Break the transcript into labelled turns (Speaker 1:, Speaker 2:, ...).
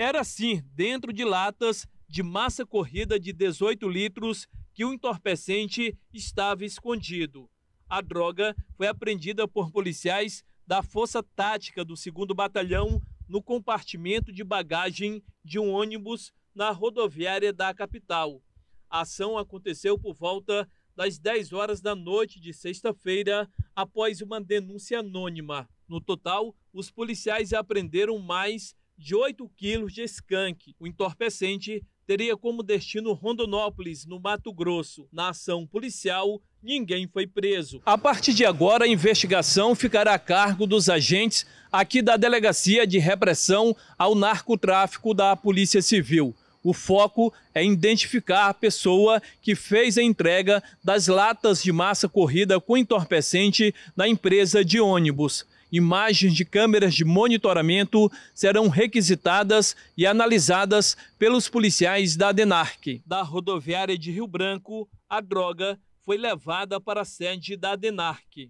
Speaker 1: Era assim dentro de latas de massa corrida de 18 litros que o entorpecente estava escondido. A droga foi apreendida por policiais da Força Tática do 2 Batalhão no compartimento de bagagem de um ônibus na rodoviária da capital. A ação aconteceu por volta das 10 horas da noite de sexta-feira, após uma denúncia anônima. No total, os policiais apreenderam mais de 8 quilos de skunk. O entorpecente teria como destino Rondonópolis, no Mato Grosso. Na ação policial, ninguém foi preso. A partir de agora, a investigação ficará a cargo dos agentes aqui da Delegacia de Repressão ao Narcotráfico da Polícia Civil. O foco é identificar a pessoa que fez a entrega das latas de massa corrida com entorpecente na empresa de ônibus imagens de câmeras de monitoramento serão requisitadas e analisadas pelos policiais da ADENARC. Da rodoviária de Rio Branco, a droga foi levada para a sede da ADENARC.